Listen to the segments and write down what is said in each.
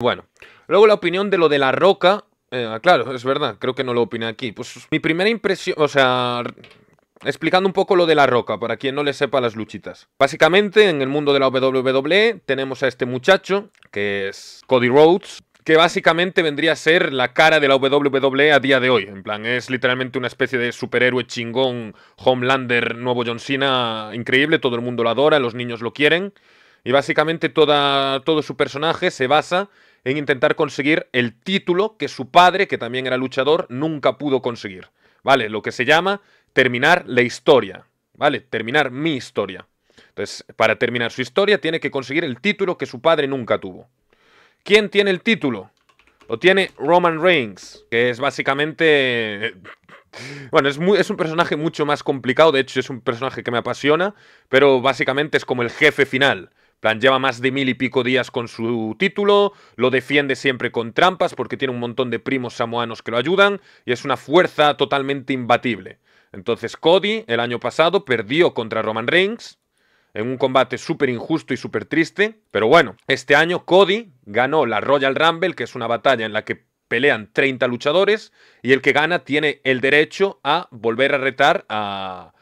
Bueno, luego la opinión de lo de la roca. Eh, claro, es verdad, creo que no lo opiné aquí. Pues mi primera impresión, o sea, explicando un poco lo de la roca, para quien no le sepa las luchitas. Básicamente, en el mundo de la WWE tenemos a este muchacho, que es Cody Rhodes, que básicamente vendría a ser la cara de la WWE a día de hoy. En plan, es literalmente una especie de superhéroe chingón, Homelander, nuevo John Cena, increíble, todo el mundo lo adora, los niños lo quieren. Y básicamente toda, todo su personaje se basa en intentar conseguir el título que su padre, que también era luchador, nunca pudo conseguir. ¿Vale? Lo que se llama terminar la historia. ¿Vale? Terminar mi historia. Entonces, para terminar su historia, tiene que conseguir el título que su padre nunca tuvo. ¿Quién tiene el título? Lo tiene Roman Reigns, que es básicamente eh, bueno, es, es, un personaje mucho más complicado, de hecho es un personaje que me apasiona, pero básicamente es como el jefe final plan, lleva más de mil y pico días con su título, lo defiende siempre con trampas porque tiene un montón de primos samoanos que lo ayudan y es una fuerza totalmente imbatible. Entonces Cody el año pasado perdió contra Roman Reigns en un combate súper injusto y súper triste, pero bueno, este año Cody ganó la Royal Rumble, que es una batalla en la que pelean 30 luchadores y el que gana tiene el derecho a volver a retar a,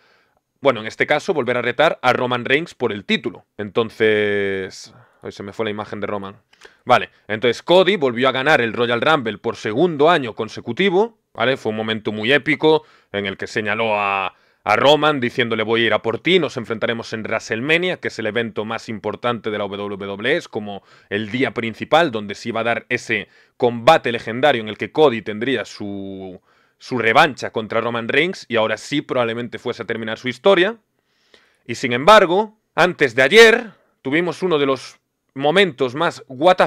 bueno, en este caso, volver a retar a Roman Reigns por el título. Entonces... Hoy se me fue la imagen de Roman. Vale, entonces Cody volvió a ganar el Royal Rumble por segundo año consecutivo. ¿Vale? Fue un momento muy épico en el que señaló a, a Roman diciéndole voy a ir a por ti, nos enfrentaremos en WrestleMania, que es el evento más importante de la WWE, es como el día principal donde se iba a dar ese combate legendario en el que Cody tendría su su revancha contra Roman Reigns y ahora sí probablemente fuese a terminar su historia. Y sin embargo, antes de ayer tuvimos uno de los momentos más what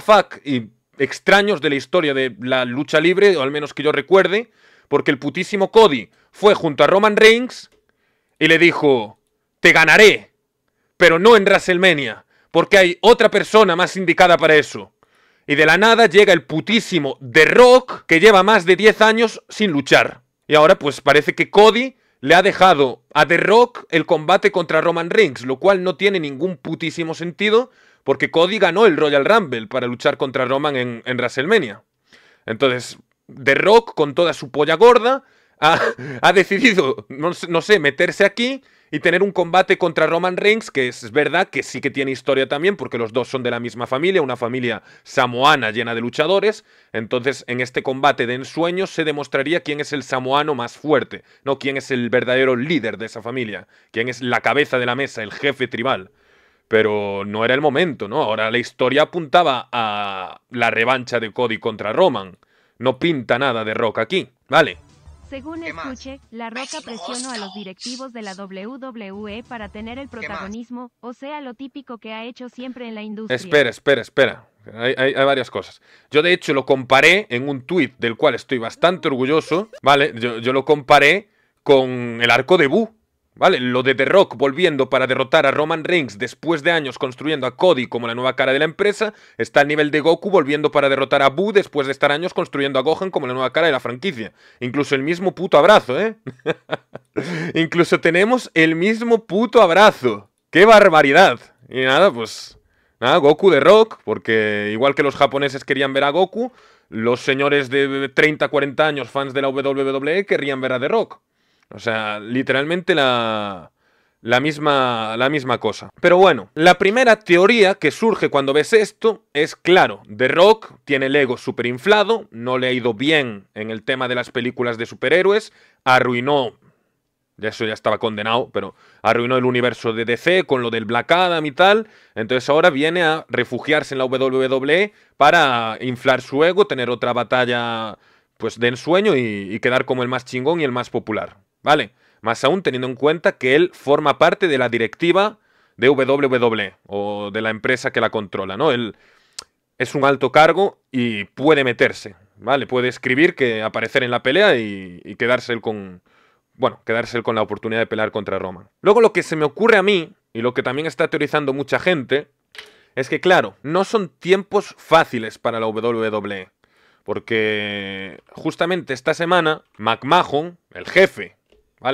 y extraños de la historia de la lucha libre, o al menos que yo recuerde, porque el putísimo Cody fue junto a Roman Reigns y le dijo, te ganaré, pero no en WrestleMania, porque hay otra persona más indicada para eso. Y de la nada llega el putísimo The Rock, que lleva más de 10 años sin luchar. Y ahora pues parece que Cody le ha dejado a The Rock el combate contra Roman Reigns, lo cual no tiene ningún putísimo sentido, porque Cody ganó el Royal Rumble para luchar contra Roman en, WrestleMania. Entonces, The Rock, con toda su polla gorda, ha, decidido, no sé, meterse aquí y tener un combate contra Roman Reigns, que es verdad que sí que tiene historia también, porque los dos son de la misma familia, una familia samoana llena de luchadores. Entonces, en este combate de ensueños se demostraría quién es el samoano más fuerte, no quién es el verdadero líder de esa familia, quién es la cabeza de la mesa, el jefe tribal. Pero no era el momento, ¿no? Ahora la historia apuntaba a la revancha de Cody contra Roman. No pinta nada de Rock aquí, ¿vale? Según escuche, La Roca presionó a los directivos de la WWE para tener el protagonismo, o sea, lo típico que ha hecho siempre en la industria. Espera, espera, espera. Hay, varias cosas. Yo de hecho lo comparé en un tuit del cual estoy bastante orgulloso, ¿vale? Yo, lo comparé con el arco de Boo. ¿Vale? Lo de The Rock volviendo para derrotar a Roman Reigns después de años construyendo a Cody como la nueva cara de la empresa, está al nivel de Goku volviendo para derrotar a Boo después de estar años construyendo a Gohan como la nueva cara de la franquicia. Incluso el mismo puto abrazo, ¿eh? Incluso tenemos el mismo puto abrazo. ¡Qué barbaridad! Y nada, pues... Nada, Goku de Rock, porque igual que los japoneses querían ver a Goku, los señores de 30, 40 años fans de la WWE querrían ver a The Rock. O sea, literalmente la, misma, la misma cosa. Pero bueno, la primera teoría que surge cuando ves esto es, claro, The Rock tiene el ego superinflado, no le ha ido bien en el tema de las películas de superhéroes, arruinó, eso ya estaba condenado, pero arruinó el universo de DC con lo del Black Adam y tal, entonces ahora viene a refugiarse en la WWE para inflar su ego, tener otra batalla pues de ensueño y quedar como el más chingón y el más popular. ¿vale? Más aún teniendo en cuenta que él forma parte de la directiva de WWE o de la empresa que la controla, ¿no? Él es un alto cargo y puede meterse, ¿vale? Puede escribir que aparecer en la pelea y, quedarse con. Bueno, quedarse con la oportunidad de pelear contra Roman. Luego lo que se me ocurre a mí, y lo que también está teorizando mucha gente, es que claro, no son tiempos fáciles para la WWE. Porque justamente esta semana, McMahon, el jefe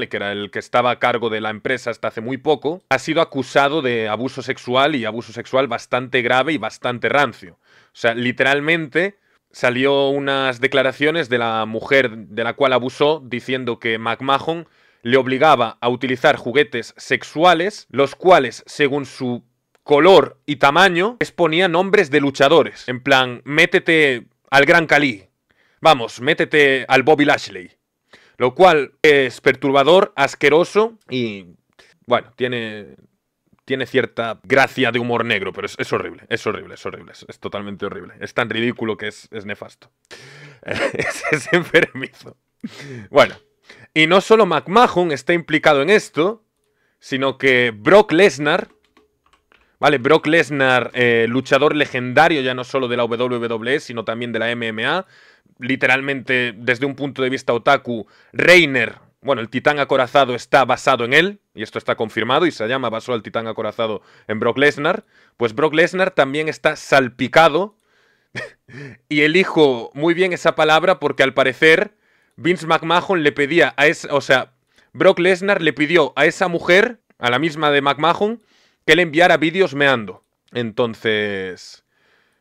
que era el que estaba a cargo de la empresa hasta hace muy poco, ha sido acusado de abuso sexual y abuso sexual bastante grave y bastante rancio. O sea, literalmente salió unas declaraciones de la mujer de la cual abusó diciendo que McMahon le obligaba a utilizar juguetes sexuales, los cuales, según su color y tamaño, exponían nombres de luchadores. En plan, métete al Gran Cali. Vamos, métete al Bobby Lashley. Lo cual es perturbador, asqueroso y, bueno, tiene, tiene cierta gracia de humor negro, pero es, horrible, es horrible, es horrible, es, totalmente horrible. Es tan ridículo que es, nefasto. es, enfermizo. Bueno, y no solo McMahon está implicado en esto, sino que Brock Lesnar, ¿vale? Brock Lesnar, eh, luchador legendario ya no solo de la WWE, sino también de la MMA, literalmente desde un punto de vista otaku, Reiner, bueno, el titán acorazado está basado en él, y esto está confirmado, y se llama basó al titán acorazado en Brock Lesnar, pues Brock Lesnar también está salpicado, y elijo muy bien esa palabra porque al parecer Vince McMahon le pedía a esa, o sea, Brock Lesnar le pidió a esa mujer, a la misma de McMahon, que le enviara vídeos meando. Entonces,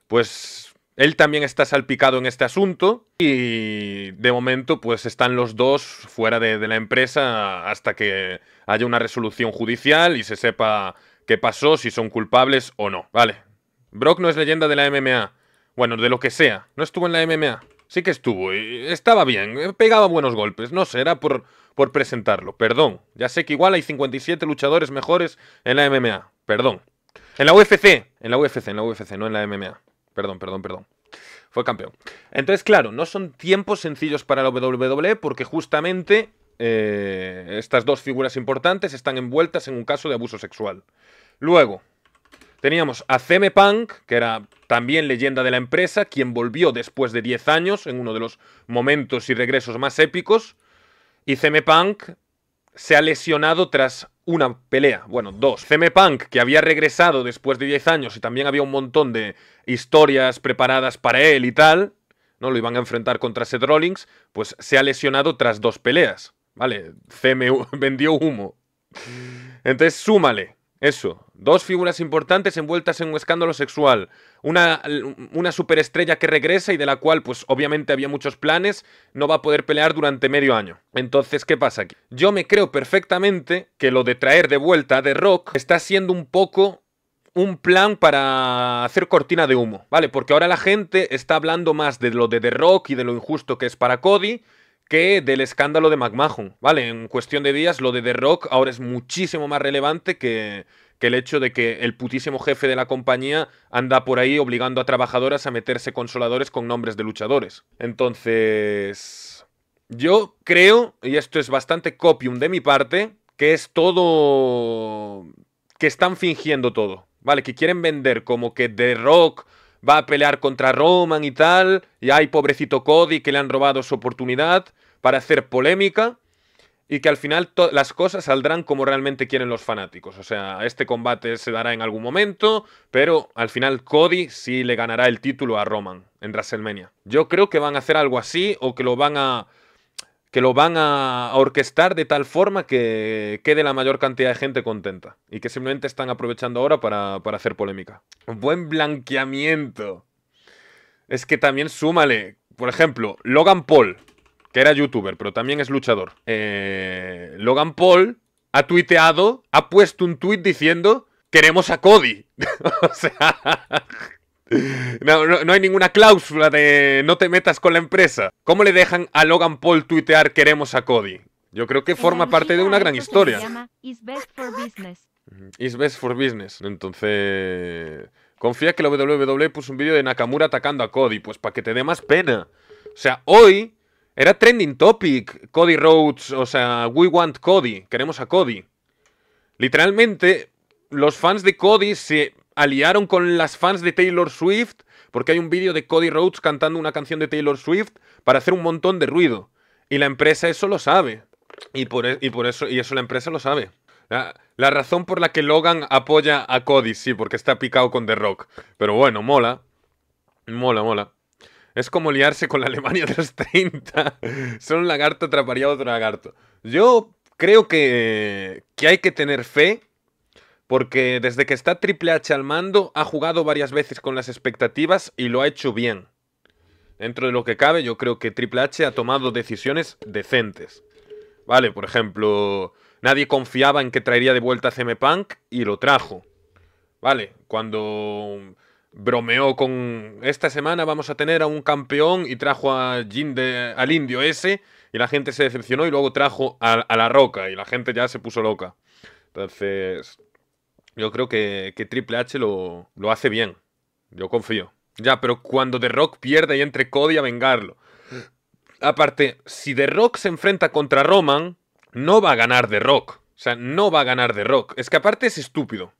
pues él también está salpicado en este asunto y de momento pues están los dos fuera de, la empresa hasta que haya una resolución judicial y se sepa qué pasó, si son culpables o no. Vale. Brock no es leyenda de la MMA. Bueno, de lo que sea. No estuvo en la MMA. Sí que estuvo. Y estaba bien. Eh, pegaba buenos golpes. No sé, era por, por presentarlo. Perdón. Ya sé que igual hay 57 luchadores mejores en la MMA. Perdón. En la UFC. En la UFC, en la UFC, no en la MMA. Perdón, perdón, perdón. Fue campeón. Entonces, claro, no son tiempos sencillos para la WWE porque justamente eh, estas dos figuras importantes están envueltas en un caso de abuso sexual. Luego, teníamos a CM Punk, que era también leyenda de la empresa, quien volvió después de 10 años en uno de los momentos y regresos más épicos. Y CM Punk se ha lesionado tras una pelea, bueno, dos. CM Punk, que había regresado después de 10 años y también había un montón de historias preparadas para él y tal, ¿no? Lo iban a enfrentar contra Seth Rollins, pues se ha lesionado tras dos peleas, ¿vale? CM vendió humo. Entonces, súmale eso, Dos figuras importantes envueltas en un escándalo sexual. Una, una superestrella que regresa y de la cual, pues obviamente había muchos planes, no va a poder pelear durante medio año. Entonces, ¿qué pasa aquí? Yo me creo perfectamente que lo de traer de vuelta de Rock está siendo un poco un plan para hacer cortina de humo, ¿vale? Porque ahora la gente está hablando más de lo de The Rock y de lo injusto que es para Cody que del escándalo de McMahon, ¿vale? En cuestión de días, lo de The Rock ahora es muchísimo más relevante que, que el hecho de que el putísimo jefe de la compañía anda por ahí obligando a trabajadoras a meterse consoladores con nombres de luchadores. Entonces, yo creo, y esto es bastante copium de mi parte, que es todo... que están fingiendo todo, ¿vale? Que quieren vender como que The Rock va a pelear contra Roman y tal, y hay pobrecito Cody que le han robado su oportunidad para hacer polémica y que al final las cosas saldrán como realmente quieren los fanáticos. O sea, este combate se dará en algún momento, pero al final Cody sí le ganará el título a Roman en WrestleMania. Yo creo que van a hacer algo así o que lo van a que lo van a orquestar de tal forma que quede la mayor cantidad de gente contenta y que simplemente están aprovechando ahora para, para hacer polémica. buen blanqueamiento. Es que también súmale, por ejemplo, Logan Paul que era youtuber, pero también es luchador, eh, Logan Paul ha tuiteado, ha puesto un tuit diciendo, queremos a Cody. o sea... No, hay ninguna cláusula de no te metas con la empresa. ¿Cómo le dejan a Logan Paul tuitear queremos a Cody? Yo creo que forma eh, parte de una gran historia. Es Is best for business. Is best for business. Entonces, confía que la WWE puso un vídeo de Nakamura atacando a Cody, pues para que te dé más pena. O sea, hoy era trending topic, Cody Rhodes, o sea, we want Cody, queremos a Cody. Literalmente, los fans de Cody se aliaron con las fans de Taylor Swift, porque hay un vídeo de Cody Rhodes cantando una canción de Taylor Swift para hacer un montón de ruido. Y la empresa eso lo sabe. Y por, e, eso, y eso la empresa lo sabe. la, razón por la que Logan apoya a Cody, sí, porque está picado con The Rock. Pero bueno, mola. Mola, mola. Es como liarse con la Alemania de los 30. Son un lagarto atraparía otro lagarto. Yo creo que, que hay que tener fe porque desde que está Triple H al mando ha jugado varias veces con las expectativas y lo ha hecho bien. Dentro de lo que cabe, yo creo que Triple H ha tomado decisiones decentes. Vale, por ejemplo, nadie confiaba en que traería de vuelta a CM Punk y lo trajo. Vale, cuando bromeó con esta semana vamos a tener a un campeón y trajo a Jin de, al indio ese y la gente se decepcionó y luego trajo a, la roca y la gente ya se puso loca. Entonces, yo creo que, Triple H lo, lo, hace bien. Yo confío. Ya, pero cuando The Rock pierde y entre Cody a vengarlo. Aparte, si The Rock se enfrenta contra Roman, no va a ganar The Rock. O sea, no va a ganar The Rock. Es que aparte es estúpido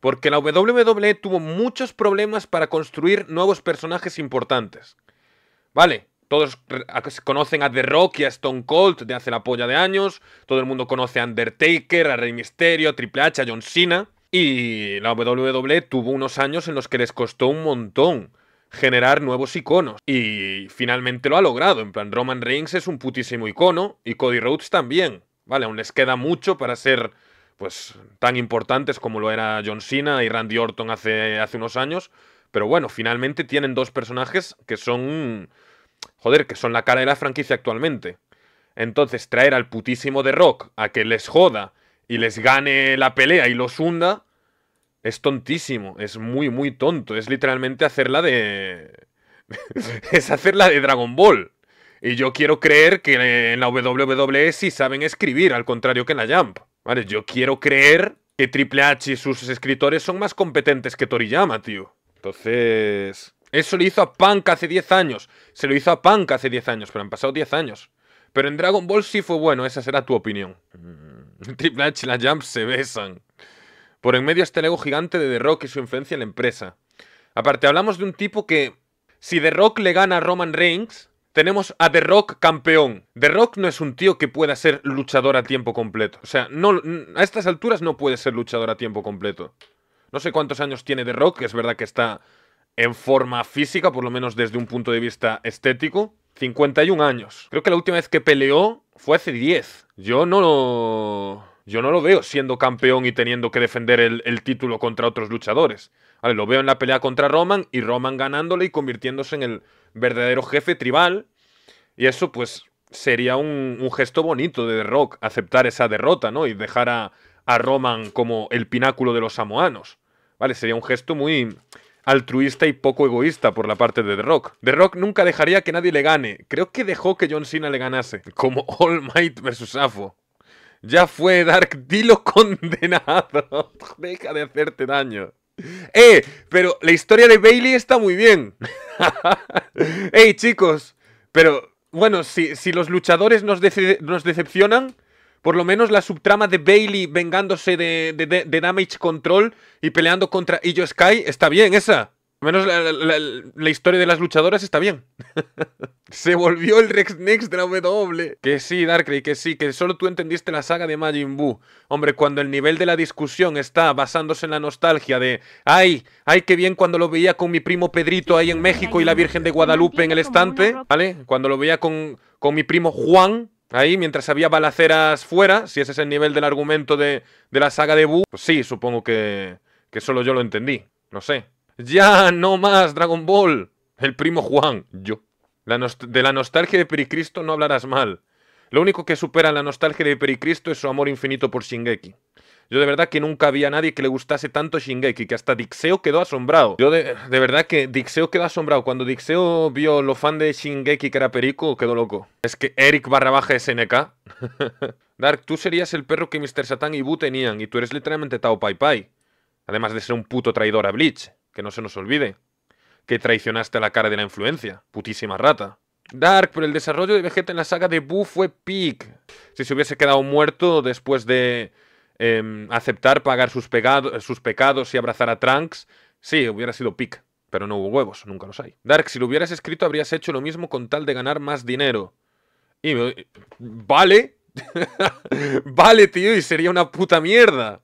porque la WWE tuvo muchos problemas para construir nuevos personajes importantes. Vale, todos conocen a The Rock y a Stone Cold de hace la polla de años, todo el mundo conoce a Undertaker, a Rey Mysterio, a Triple H, a John Cena, y la WWE tuvo unos años en los que les costó un montón generar nuevos iconos. Y finalmente lo ha logrado. En plan, Roman Reigns es un putísimo icono y Cody Rhodes también. Vale, aún les queda mucho para ser pues tan importantes como lo era John Cena y Randy Orton hace, hace unos años. Pero bueno, finalmente tienen dos personajes que son. Joder, que son la cara de la franquicia actualmente. Entonces, traer al putísimo de Rock a que les joda y les gane la pelea y los hunda es tontísimo. Es muy, muy tonto. Es literalmente hacerla de. es hacerla de Dragon Ball. Y yo quiero creer que en la WWE sí saben escribir, al contrario que en la Jump. Vale, yo quiero creer que Triple H y sus escritores son más competentes que Toriyama, tío. Entonces... Eso le hizo a Punk hace 10 años. Se lo hizo a Punk hace 10 años, pero han pasado 10 años. Pero en Dragon Ball sí fue bueno, esa será tu opinión. Mm, Triple H y la Jump se besan. Por en medio está el ego gigante de The Rock y su influencia en la empresa. Aparte, hablamos de un tipo que, si The Rock le gana a Roman Reigns, tenemos a The Rock campeón. The Rock no es un tío que pueda ser luchador a tiempo completo. O sea, no, a estas alturas no puede ser luchador a tiempo completo. No sé cuántos años tiene The Rock, es verdad que está en forma física, por lo menos desde un punto de vista estético. 51 años. Creo que la última vez que peleó fue hace 10. Yo no lo... Yo no lo veo siendo campeón y teniendo que defender el, título contra otros luchadores. lo veo en la pelea contra Roman y Roman ganándole y convirtiéndose en el verdadero jefe tribal. Y eso, pues, sería un, gesto bonito de The Rock, aceptar esa derrota, ¿no? Y dejar a, Roman como el pináculo de los samoanos. ¿Vale? Sería un gesto muy altruista y poco egoísta por la parte de The Rock. The Rock nunca dejaría que nadie le gane. Creo que dejó que John Cena le ganase. Como All Might versus Afo. Ya fue, Dark. Dilo condenado. Deja de hacerte daño. Eh, pero la historia de Bailey está muy bien. Ey, chicos, pero bueno, si, los luchadores nos, decepcionan, por lo menos la subtrama de Bailey vengándose de, de, de Damage Control y peleando contra Illo Sky está bien, esa menos la, la, la, historia de las luchadoras está bien. Se volvió el Rex Next de la W. Que sí, Darkrai, que sí, que solo tú entendiste la saga de Majin Buu. Hombre, cuando el nivel de la discusión está basándose en la nostalgia de ¡Ay! ¡Ay, qué bien cuando lo veía con mi primo Pedrito ahí en México y la Virgen de Guadalupe en el estante! ¿Vale? Cuando lo veía con, con mi primo Juan ahí, mientras había balaceras fuera, si ese es el nivel del argumento de, de la saga de Buu, pues sí, supongo que, que solo yo lo entendí. No sé. Ya, no más, Dragon Ball. El primo Juan, yo. de la nostalgia de Pericristo no hablarás mal. Lo único que supera la nostalgia de Pericristo es su amor infinito por Shingeki. Yo de verdad que nunca había nadie que le gustase tanto Shingeki, que hasta Dixeo quedó asombrado. Yo de, verdad que Dixeo quedó asombrado. Cuando Dixeo vio lo fan de Shingeki que era Perico, quedó loco. Es que Eric barra baja SNK. Dark, tú serías el perro que Mr. Satan y Bu tenían, y tú eres literalmente Tao Pai Pai. Además de ser un puto traidor a Bleach que no se nos olvide, que traicionaste a la cara de la influencia, putísima rata. Dark, pero el desarrollo de Vegeta en la saga de Buu fue peak. Si se hubiese quedado muerto después de em, aceptar pagar sus, pecados y abrazar a Trunks, sí, hubiera sido peak. Pero no hubo huevos, nunca los hay. Dark, si lo hubieras escrito habrías hecho lo mismo con tal de ganar más dinero. Y Vale. vale, tío, y sería una puta mierda.